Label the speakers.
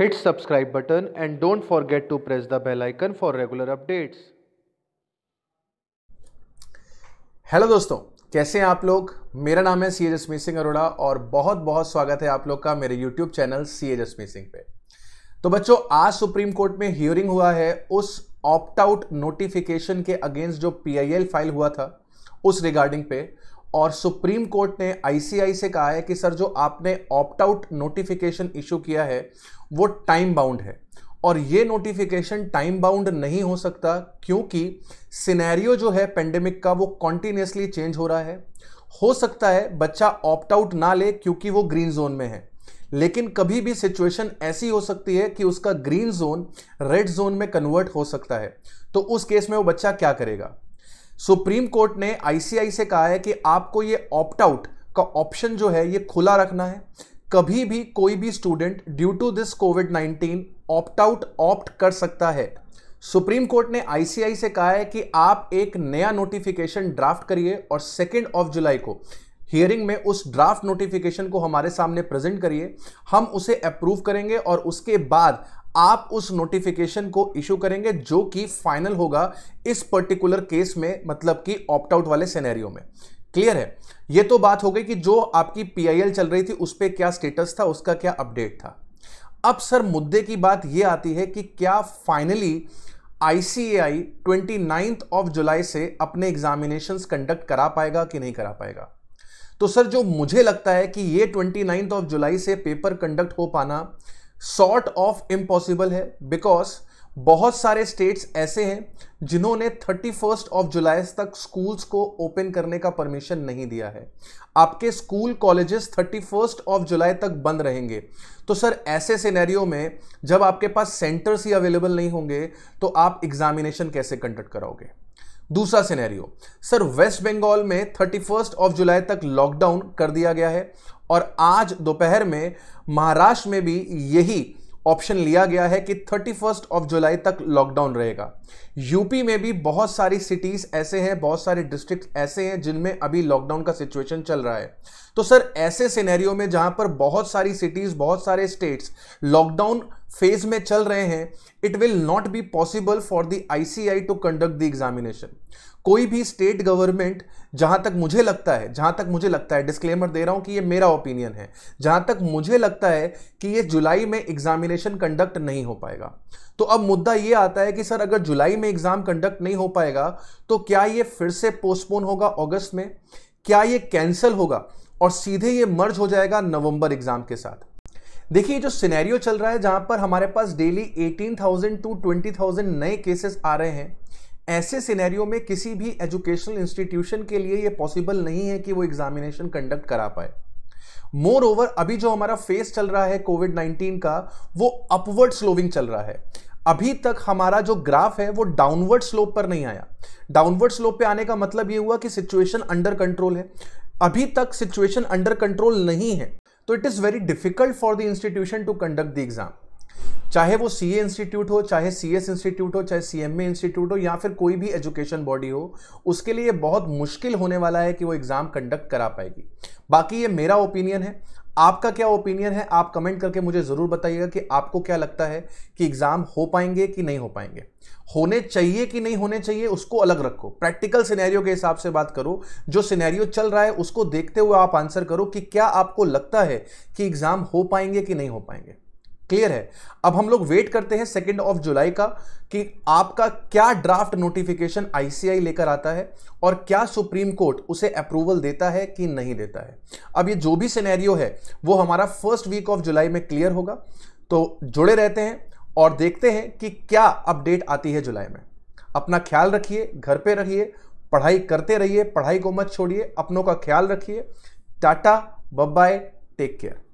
Speaker 1: hit subscribe button and don't forget to press the bell icon for regular updates hello दोस्तों कैसे हैं आप लोग मेरा नाम है सी एच एसमी सिंह अरोड़ा और बहुत बहुत स्वागत है आप लोग का मेरे YouTube channel C H Esmi Singh पे तो बच्चों आज सुप्रीम कोर्ट में हियरिंग हुआ है उस ऑप्ट आउट नोटिफिकेशन के अगेंस्ट जो पीआईएल फाइल हुआ था उस रिगार्डिंग पे और सुप्रीम कोर्ट ने आईसीआई से कहा है कि सर जो आपने ऑप्ट आउट नोटिफिकेशन इशू किया है वो टाइम बाउंड है और ये नोटिफिकेशन टाइम बाउंड नहीं हो सकता क्योंकि सिनेरियो जो है पेंडेमिक का वो कॉन्टीन्यूसली चेंज हो रहा है हो सकता है बच्चा ऑप्ट आउट ना ले क्योंकि वो ग्रीन जोन में है लेकिन कभी भी सिचुएशन ऐसी हो सकती है कि उसका ग्रीन जोन रेड जोन में कन्वर्ट हो सकता है तो उस केस में वो बच्चा क्या करेगा सुप्रीम कोर्ट ने आईसीआई से कहा है कि आपको ये ऑप्ट आउट का ऑप्शन जो है ये खुला रखना है कभी भी कोई भी student due to this covid 19 opt out opt कर सकता है सुप्रीम कोर्ट ने आईसीआई से कहा है कि आप एक नया नोटिफिकेशन ड्राफ्ट करिए और सेकेंड ऑफ जुलाई को हियरिंग में उस ड्राफ्ट नोटिफिकेशन को हमारे सामने प्रेजेंट करिए हम उसे अप्रूव करेंगे और उसके बाद आप उस नोटिफिकेशन को इशू करेंगे जो कि फाइनल होगा इस पर्टिकुलर केस में मतलब कि ऑप्ट आउट वाले सिनेरियो में क्लियर है ये तो बात हो गई कि जो आपकी पीआईएल चल रही थी उस पर क्या स्टेटस था उसका क्या अपडेट था अब सर मुद्दे की बात यह आती है कि क्या finally ICAI twenty ninth of July से अपने एग्जामिनेशन कंडक्ट करा पाएगा कि नहीं करा पाएगा तो सर जो मुझे लगता है कि ये ट्वेंटी नाइन्थ ऑफ जुलाई से पेपर कंडक्ट हो पाना सॉर्ट ऑफ इम्पॉसिबल है बिकॉज बहुत सारे स्टेट्स ऐसे हैं जिन्होंने थर्टी फर्स्ट ऑफ जुलाई तक स्कूल्स को ओपन करने का परमिशन नहीं दिया है आपके school colleges thirty first of July तक बंद रहेंगे तो सर ऐसे सिनेरियो में जब आपके पास सेंटर्स ही अवेलेबल नहीं होंगे तो आप एग्जामिनेशन कैसे कंडक्ट कराओगे दूसरा सिनेरियो सर वेस्ट बंगाल में थर्टी फर्स्ट ऑफ जुलाई तक लॉकडाउन कर दिया गया है और आज दोपहर में महाराष्ट्र में भी यही ऑप्शन लिया गया है कि थर्टी फर्स्ट ऑफ जुलाई तक लॉकडाउन रहेगा यूपी में भी बहुत सारी सिटीज ऐसे हैं बहुत सारे डिस्ट्रिक्ट ऐसे हैं जिनमें अभी लॉकडाउन का सिचुएशन चल रहा है तो सर ऐसे सिनेरियो में जहां पर बहुत सारी सिटीज बहुत सारे स्टेट्स लॉकडाउन फेज में चल रहे हैं it will not be possible for the ICAI to conduct the examination कोई भी स्टेट गवर्नमेंट जहां तक मुझे लगता है जहां तक मुझे लगता है डिस्क्लेमर दे रहा हूं कि ये मेरा ओपिनियन है जहां तक मुझे लगता है कि ये जुलाई में एग्जामिनेशन कंडक्ट नहीं हो पाएगा तो अब मुद्दा ये आता है कि सर अगर जुलाई में एग्ज़ाम कंडक्ट नहीं हो पाएगा तो क्या ये फिर से पोस्टपोन होगा अगस्त में क्या ये कैंसिल होगा और सीधे ये मर्ज हो जाएगा नवंबर एग्ज़ाम के साथ देखिए जो सिनेरियो चल रहा है जहां पर हमारे पास डेली 18,000 टू 20,000 नए केसेस आ रहे हैं ऐसे सिनेरियो में किसी भी एजुकेशनल इंस्टीट्यूशन के लिए यह पॉसिबल नहीं है कि वो एग्जामिनेशन कंडक्ट करा पाए मोर ओवर अभी जो हमारा फेस चल रहा है कोविड नाइनटीन का वो अपवर्ड स्लोविंग चल रहा है अभी तक हमारा जो ग्राफ है वो डाउनवर्ड स्लोप पर नहीं आया डाउनवर्ड स्लोप पे आने का मतलब ये हुआ कि सिचुएशन अंडर कंट्रोल है अभी तक सिचुएशन अंडर कंट्रोल नहीं है तो it is very difficult for the institution to conduct the exam चाहे वो सी इंस्टीट्यूट हो चाहे सी एस इंस्टीट्यूट हो चाहे सी एम इंस्टीट्यूट हो या फिर कोई भी एजुकेशन बॉडी हो उसके लिए बहुत मुश्किल होने वाला है कि वो एग्ज़ाम कंडक्ट करा पाएगी बाकी ये मेरा ओपिनियन है आपका क्या ओपिनियन है आप कमेंट करके मुझे ज़रूर बताइएगा कि आपको क्या लगता है कि एग्ज़ाम हो पाएंगे कि नहीं हो पाएंगे होने चाहिए कि नहीं होने चाहिए उसको अलग रखो प्रैक्टिकल सिनेरियो के हिसाब से बात करो जो सिनेरियो चल रहा है उसको देखते हुए आप आंसर करो कि क्या आपको लगता है कि एग्ज़ाम हो पाएंगे कि नहीं हो पाएंगे क्लियर है अब हम लोग वेट करते हैं सेकेंड ऑफ जुलाई का कि आपका क्या ड्राफ्ट नोटिफिकेशन आईसीआई लेकर आता है और क्या सुप्रीम कोर्ट उसे अप्रूवल देता है कि नहीं देता है अब ये जो भी सिनेरियो है वो हमारा फर्स्ट वीक ऑफ जुलाई में क्लियर होगा तो जुड़े रहते हैं और देखते हैं कि क्या अपडेट आती है जुलाई में अपना ख्याल रखिए घर पर रहिए पढ़ाई करते रहिए पढ़ाई को मत छोड़िए अपनों का ख्याल रखिए टाटा बाय टेक केयर